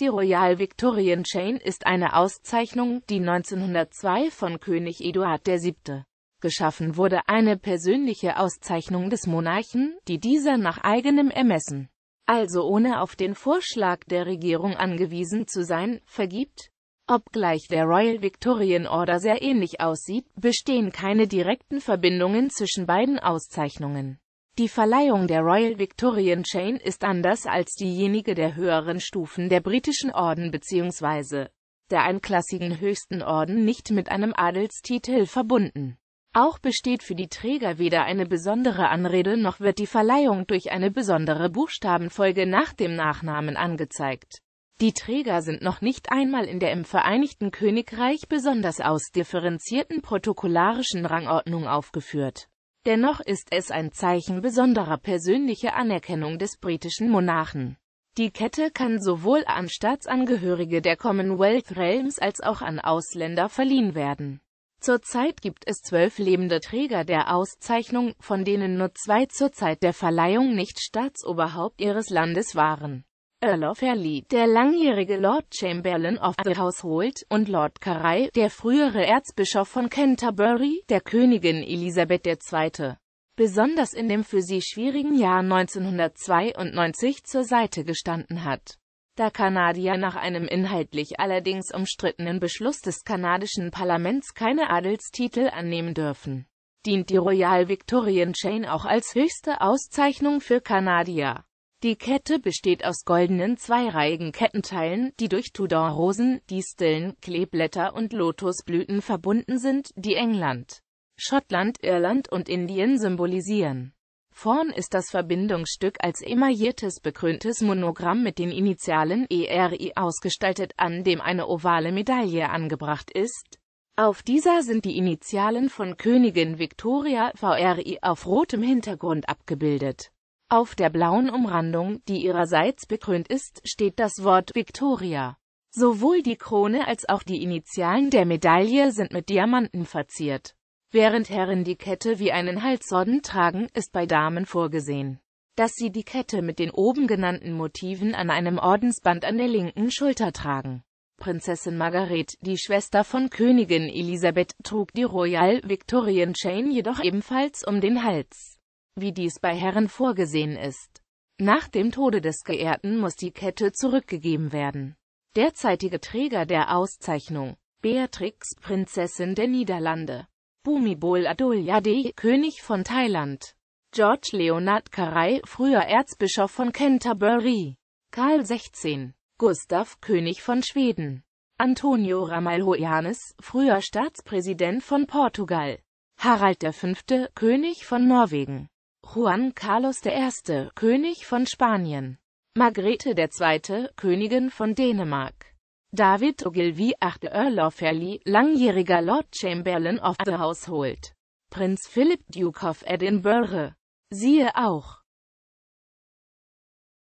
Die Royal Victorian Chain ist eine Auszeichnung, die 1902 von König Eduard VII. geschaffen wurde, eine persönliche Auszeichnung des Monarchen, die dieser nach eigenem Ermessen, also ohne auf den Vorschlag der Regierung angewiesen zu sein, vergibt. Obgleich der Royal Victorian Order sehr ähnlich aussieht, bestehen keine direkten Verbindungen zwischen beiden Auszeichnungen. Die Verleihung der Royal Victorian Chain ist anders als diejenige der höheren Stufen der britischen Orden bzw. der einklassigen höchsten Orden nicht mit einem Adelstitel verbunden. Auch besteht für die Träger weder eine besondere Anrede noch wird die Verleihung durch eine besondere Buchstabenfolge nach dem Nachnamen angezeigt. Die Träger sind noch nicht einmal in der im Vereinigten Königreich besonders ausdifferenzierten protokollarischen Rangordnung aufgeführt. Dennoch ist es ein Zeichen besonderer persönlicher Anerkennung des britischen Monarchen. Die Kette kann sowohl an Staatsangehörige der Commonwealth Realms als auch an Ausländer verliehen werden. Zurzeit gibt es zwölf lebende Träger der Auszeichnung, von denen nur zwei zur Zeit der Verleihung nicht Staatsoberhaupt ihres Landes waren. Earl of Airlie, der langjährige Lord Chamberlain of the Household, und Lord Caray, der frühere Erzbischof von Canterbury, der Königin Elisabeth II. besonders in dem für sie schwierigen Jahr 1992 zur Seite gestanden hat. Da Kanadier nach einem inhaltlich allerdings umstrittenen Beschluss des kanadischen Parlaments keine Adelstitel annehmen dürfen, dient die Royal Victorian Chain auch als höchste Auszeichnung für Kanadier. Die Kette besteht aus goldenen zweireihigen Kettenteilen, die durch Tudorrosen, Disteln, Kleeblätter und Lotusblüten verbunden sind, die England, Schottland, Irland und Indien symbolisieren. Vorn ist das Verbindungsstück als emailliertes bekröntes Monogramm mit den Initialen ERI ausgestaltet, an dem eine ovale Medaille angebracht ist. Auf dieser sind die Initialen von Königin Victoria VRI auf rotem Hintergrund abgebildet. Auf der blauen Umrandung, die ihrerseits bekrönt ist, steht das Wort Victoria. Sowohl die Krone als auch die Initialen der Medaille sind mit Diamanten verziert. Während Herren die Kette wie einen Halsorden tragen, ist bei Damen vorgesehen, dass sie die Kette mit den oben genannten Motiven an einem Ordensband an der linken Schulter tragen. Prinzessin Margaret, die Schwester von Königin Elisabeth, trug die Royal Victorian Chain jedoch ebenfalls um den Hals wie dies bei Herren vorgesehen ist. Nach dem Tode des Geehrten muss die Kette zurückgegeben werden. Derzeitige Träger der Auszeichnung Beatrix, Prinzessin der Niederlande Bumibol Adulyadej, König von Thailand George Leonard Karai, früher Erzbischof von Canterbury Karl XVI. Gustav, König von Schweden Antonio Ramalhoanes, früher Staatspräsident von Portugal Harald V., König von Norwegen Juan Carlos I., König von Spanien, Margrethe II., Königin von Dänemark, David Ogilvy, 8. Earl of Fairlie, langjähriger Lord Chamberlain of the Household, Prinz Philip Duke of Edinburgh. Siehe auch